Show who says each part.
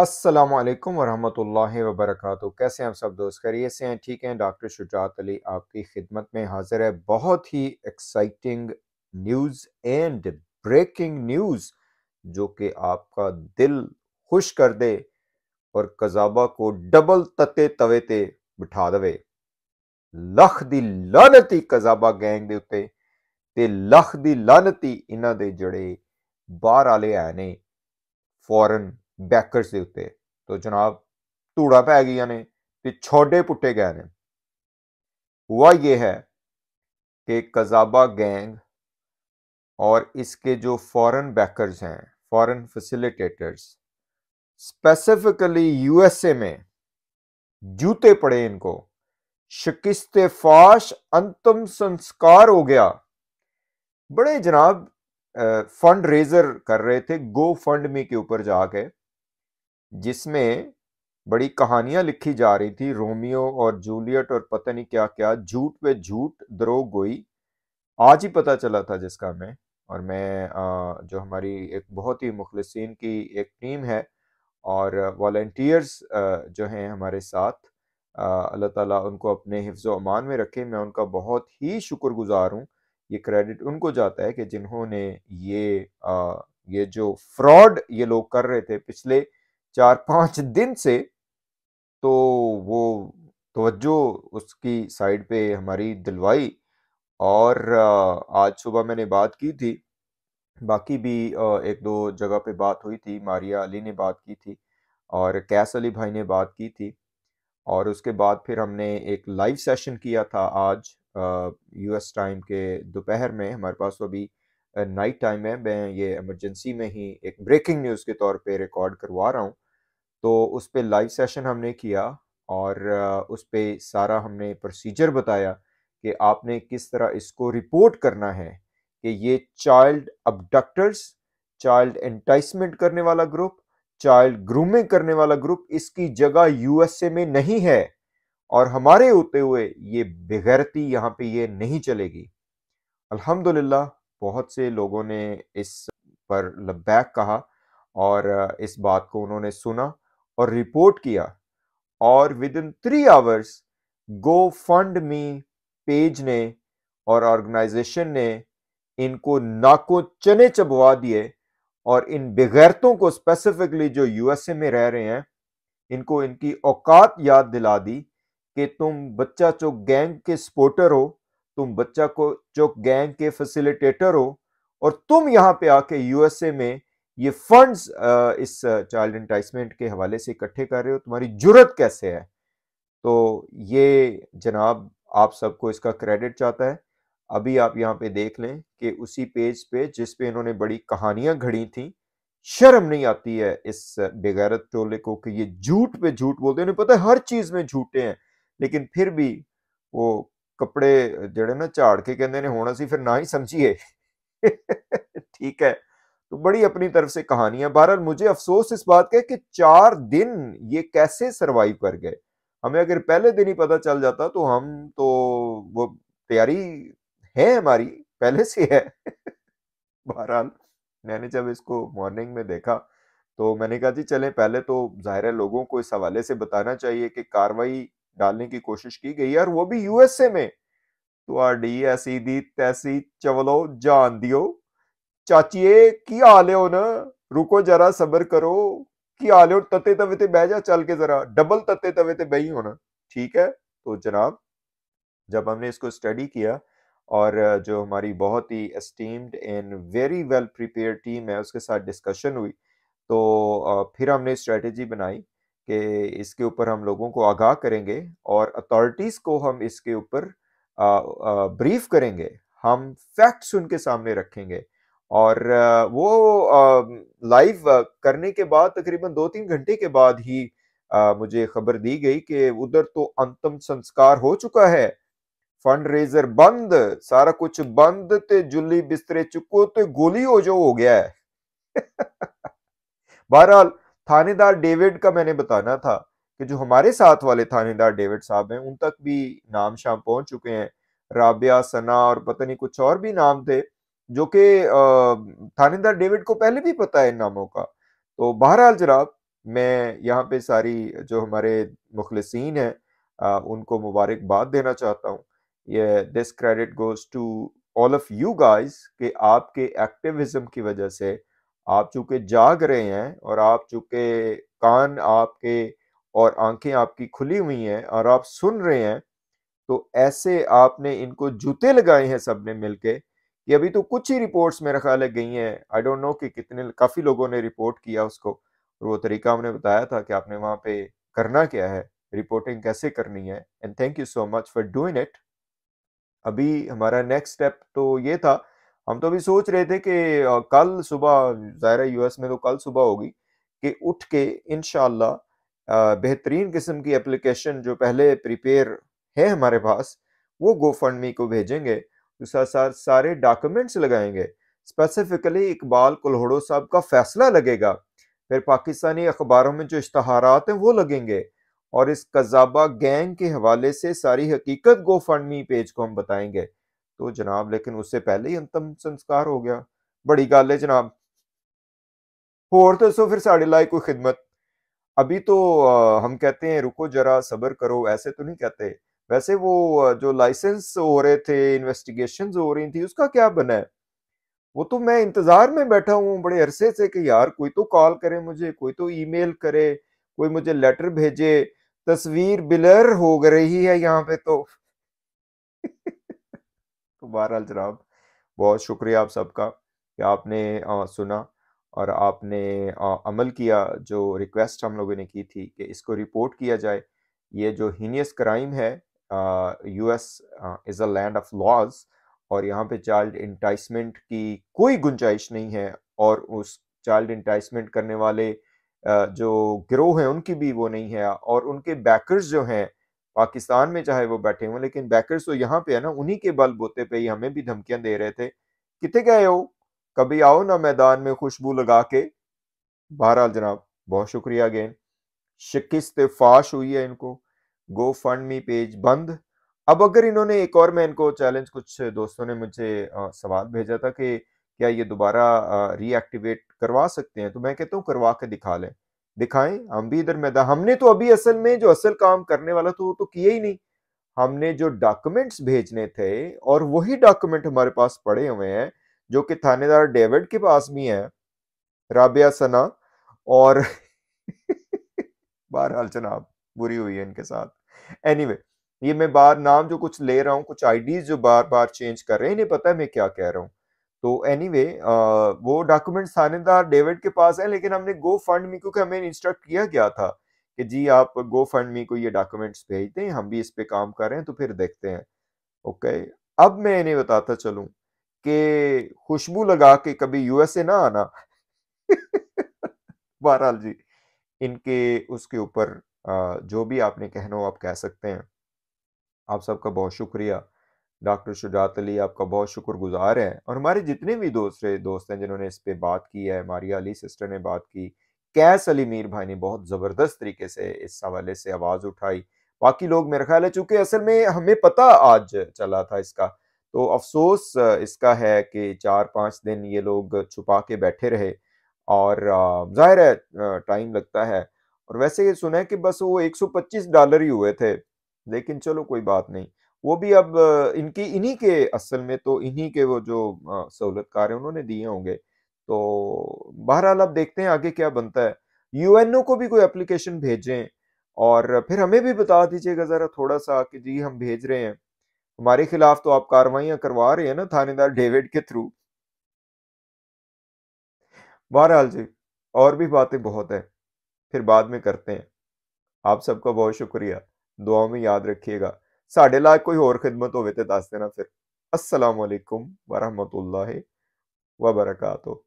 Speaker 1: अस्सलाम वालेकुम वरहमतुल्लाहि वबरकاتہ कैसे हैं हम सब दोस्त खैरियत से हैं ठीक हैं डॉक्टर शुजात अली आपकी खिदमत में हाजिर है बहुत ही exciting news and breaking news जो कि आपका दिल खुश कर दे और कजाबा को डबल तते तवे ते बिठा दे लख दी लानती कजाबा गैंग ਦੇ ਉੱਤੇ ਤੇ ਲੱਖ ਦੀ ਲਾਨਤੀ ਇਹਨਾਂ ਦੇ ਜਿਹੜੇ ਬਾਹਰ ਵਾਲੇ ਆਏ ਨੇ ਫੌਰਨ ਬੈਕਰਸ के ਉੱਤੇ तो जनाब धूड़ा पै ਗਈਆਂ ਨੇ ਤੇ ਛੋਡੇ ਪੁੱਟੇ ਗਏ हुआ यह है कि कजाबा गैंग और इसके जो फॉरन बैकर्स हैं foreign facilitators specifically U S A में जूते पड़े इनको शिकस्त फाश अंतम संस्कार हो गया बड़े जनाब फंड रेजर कर रहे थे गो फंड मी के ऊपर जाके जिसमें बड़ी कहानियां लिखी जा रही थी रोमियो और जूलियट और पता नहीं क्या क्या झूठ पे झूठ द्रो गोई आज ही पता चला था जिसका मैं और मैं आ, जो हमारी एक बहुत ही मुखलसिन की एक टीम है और वॉल्टियर्स जो हैं हमारे साथ अल्लाह ताला उनको अपने हिफ्ज़ अमान में रखे मैं उनका बहुत ही शुक्रगुजार हूँ ये क्रेडिट उनको जाता है कि जिन्होंने ये आ, ये जो फ्रॉड ये लोग कर रहे थे पिछले चार पाँच दिन से तो वो तवज्जो उसकी साइड पे हमारी दिलवाई और आज सुबह मैंने बात की थी बाकी भी एक दो जगह पे बात हुई थी मारिया अली ने बात की थी और कैस अली भाई ने बात की थी और उसके बाद फिर हमने एक लाइव सेशन किया था आज यूएस टाइम के दोपहर में हमारे पास तो अभी नाइट टाइम है मैं ये इमरजेंसी में ही एक ब्रेकिंग न्यूज़ के तौर पे रिकॉर्ड करवा रहा हूँ तो उस पर लाइव सेशन हमने किया और उस पर सारा हमने प्रोसीजर बताया कि आपने किस तरह इसको रिपोर्ट करना है कि ये चाइल्ड अबडक्टर्स चाइल्ड एंटाइसमेंट करने वाला ग्रुप चाइल्ड ग्रूमिंग करने वाला ग्रुप इसकी जगह यूएसए में नहीं है और हमारे होते हुए ये बेगैरती यहाँ पे ये नहीं चलेगी अल्हम्दुलिल्लाह बहुत से लोगों ने इस पर लबैक कहा और इस बात को उन्होंने सुना और रिपोर्ट किया और within three hours GoFundMe page ने और ऑर्गेनाइजेशन ने इनको नाकों चने चबवा दिए और इन बेगैरतों को स्पेसिफिकली जो यूएसए में रह रहे हैं इनको इनकी औकात याद दिला दी कि तुम बच्चा चौक गैंग के सपोर्टर हो तुम बच्चा को चौक गैंग के फैसिलिटेटर हो और तुम यहाँ पे आके यूएसए में ये फंड्स इस चाइल्ड एंटाइसमेंट के हवाले से इकट्ठे कर रहे हो तुम्हारी जरूरत कैसे है तो ये जनाब आप सबको इसका क्रेडिट चाहता है अभी आप यहाँ पे देख लें कि उसी पेज पे जिस पे इन्होंने बड़ी कहानियां घड़ी थी शर्म नहीं आती है इस बेगैरत टोले को कि ये झूठ पे झूठ बोलते हैं उन्हें पता है हर चीज़ में झूठे हैं लेकिन फिर भी वो कपड़े जड़े ना झाड़ के कहते हैं होना सी फिर ना ही समझिए ठीक है तो बड़ी अपनी तरफ से कहानी है बहरहाल मुझे अफसोस इस बात का कि चार दिन ये कैसे सरवाइव कर गए हमें अगर पहले दिन ही पता चल जाता तो हम तो वो तैयारी है हमारी पहले से है बहरहाल मैंने जब इसको मॉर्निंग में देखा तो मैंने कहा जी चले पहले तो जाहिर है लोगों को इस हवाले से बताना चाहिए कि कार्रवाई डालने की कोशिश की गई है और वो भी यूएसए में तो डी ऐसी दी तैसी चवलो जान दियो चाचिए की हाल है ਨਾ रुको जरा सबर करो की हाल है तत्ते तवे ते बह जा चल के जरा डबल तते तवे ते बही होना ठीक है तो जनाब जब हमने इसको स्टडी किया और जो हमारी बहुत ही esteemed and very well prepare team है उसके साथ डिस्कशन हुई तो फिर हमने स्ट्रेटजी बनाई कि इसके ऊपर हम लोगों को आगाह करेंगे और अथॉरिटीज़ को हम इसके ऊपर ब्रीफ करेंगे हम फैक्ट्स उनके सामने रखेंगे और वो लाइव करने के बाद तकरीबन दो तीन घंटे के बाद ही मुझे खबर दी गई कि उधर तो अंतम संस्कार हो चुका है फंड रेजर बंद सारा कुछ बंद ते जुली बिस्तरे चुको तो गोली हो जो हो गया है बहरहाल थानेदार डेविड का मैंने बताना था कि जो हमारे साथ वाले थानेदार डेविड साहब हैं उन तक भी नाम शाम पहुंच चुके हैं राबिया सना और पता नहीं कुछ और भी नाम थे जो कि थानेदार डेविड को पहले भी पता है इन नामों का तो बहरहाल जनाब मैं यहाँ पे सारी जो हमारे मुखलसिन हैं उनको मुबारकबाद देना चाहता हूँ ये this credit goes to all of you guys कि आपके एक्टिविज्म की वजह से आप चूँकि जाग रहे हैं और आप चूँकि कान आपके और आंखें आपकी खुली हुई हैं और आप सुन रहे हैं तो ऐसे आपने इनको जूते लगाए हैं सबने मिलके कि अभी तो कुछ ही रिपोर्ट्स मेरा ख्याल है गई हैं आई डोंट नो कि कितने काफ़ी लोगों ने रिपोर्ट किया उसको और वो तरीका हमने बताया था कि आपने वहाँ पे करना क्या है रिपोर्टिंग कैसे करनी है and thank you so much for doing it अभी हमारा नेक्स्ट स्टेप तो ये था हम तो अभी सोच रहे थे कि कल सुबह ज़ाहिर यूएस में तो कल सुबह होगी कि उठ के इन बेहतरीन किस्म की एप्लीकेशन जो पहले प्रिपेयर है हमारे पास वो गो फंड मी को भेजेंगे उसके साथ सारे डॉक्यूमेंट्स लगाएंगे स्पेसिफिकली इकबाल कुल्हड़ो साहब का फैसला लगेगा फिर पाकिस्तानी अखबारों में जो इश्तहार हैं वो लगेंगे और इस कजाबा गैंग के हवाले से सारी हकीकत गो फंड पेज को हम बताएंगे तो जनाब लेकिन उससे पहले ही अंतम संस्कार हो गया बड़ी गल है जनाब होर तो सो फिर साढ़े लाए कोई खिदमत अभी तो आ, हम कहते हैं रुको जरा सबर करो ऐसे तो नहीं कहते वैसे वो जो लाइसेंस हो रहे थे इन्वेस्टिगेशन हो रही थी उसका क्या बना है वो तो मैं इंतजार में बैठा हूँ बड़े अरसे से कि यार कोई तो कॉल करे मुझे कोई तो ईमेल करे कोई मुझे लेटर भेजे तस्वीर बिलर हो रही है यहाँ पे तो तो बहरहाल जनाब बहुत शुक्रिया आप सबका कि आपने आ, सुना और आपने आ, अमल किया जो रिक्वेस्ट हम लोगों ने की थी कि इसको रिपोर्ट किया जाए ये जो हीनियस क्राइम है US is a land of laws और यहाँ पे चाइल्ड इंटाइसमेंट की कोई गुंजाइश नहीं है और उस चाइल्ड इंटाइसमेंट करने वाले uh, जो गिरोह हैं उनकी भी वो नहीं है और उनके बैकर्स जो हैं पाकिस्तान में चाहे वो बैठे हों लेकिन बैकर्स तो यहाँ पे है ना उन्हीं के बल बोते पे ही हमें भी धमकियां दे रहे थे कितने गए हो कभी आओ ना मैदान में खुशबू लगा के बहरहाल जनाब बहुत शुक्रिया अगेन शिकस्त फाश हुई है इनको गो फंड मी पेज बंद अब अगर इन्होंने एक और मैं इनको चैलेंज कुछ दोस्तों ने मुझे सवाल भेजा था कि क्या ये दोबारा रीएक्टिवेट करवा सकते हैं तो मैं कहता हूँ करवा के दिखा लें दिखाएं हम भी इधर मैदान हमने तो अभी असल में जो असल काम करने वाला था वो तो किया ही नहीं हमने जो डॉक्यूमेंट्स भेजने थे और वही डॉक्यूमेंट हमारे पास पड़े हुए हैं जो कि थानेदार डेविड के पास भी है राबिया सना और बहरहाल जनाब बुरी हुई है इनके साथ एनी anyway, ये मैं बार नाम जो कुछ ले रहा हूँ कुछ आईडीज जो बार बार चेंज कर रहे हैं इन्हें पता है मैं क्या कह रहा हूँ तो एनी anyway, वो डॉक्यूमेंट थानेदार डेविड के पास है लेकिन हमने गो फंड मी क्योंकि हमें इंस्ट्रक्ट किया गया था कि जी आप गो फंड मी को ये डॉक्यूमेंट्स भेज दें हम भी इस पर काम कर रहे हैं तो फिर देखते हैं ओके okay. अब मैं इन्हें बताता चलूं कि खुशबू लगा के कभी यूएसए ना आना बहरहाल जी इनके उसके ऊपर जो भी आपने कहना हो आप कह सकते हैं आप सबका बहुत शुक्रिया डॉक्टर शुजात अली आपका बहुत शुक्रगुजार है और हमारे जितने भी दूसरे दोस्त हैं जिन्होंने इस पर बात की है मारिया अली सिस्टर ने बात की कैस अली मीर भाई ने बहुत ज़बरदस्त तरीके से इस हवाले से आवाज़ उठाई बाकी लोग मेरा ख्याल है चूँकि असल में हमें पता आज चला था इसका तो अफसोस इसका है कि चार पाँच दिन ये लोग छुपा के बैठे रहे और ज़ाहिर है टाइम लगता है और वैसे ये सुना है कि बस वो 125 डॉलर ही हुए थे लेकिन चलो कोई बात नहीं वो भी अब इनकी इन्हीं के असल में तो इन्हीं के वो जो सहूलतकार हैं उन्होंने दिए होंगे तो बहरहाल आप देखते हैं आगे क्या बनता है यूएनओ को भी कोई एप्लीकेशन भेजें और फिर हमें भी बता दीजिएगा ज़रा थोड़ा सा कि जी हम भेज रहे हैं हमारे खिलाफ तो आप कार्रवाई करवा रहे हैं ना थानेदार डेविड के थ्रू बहरहाल जी और भी बातें बहुत है फिर बाद में करते हैं आप सबका बहुत शुक्रिया दुआओं में याद रखिएगा साढ़े लाख कोई और खिदमत होवे तो दस देना फिर असलकम वरहमत ला वबरकू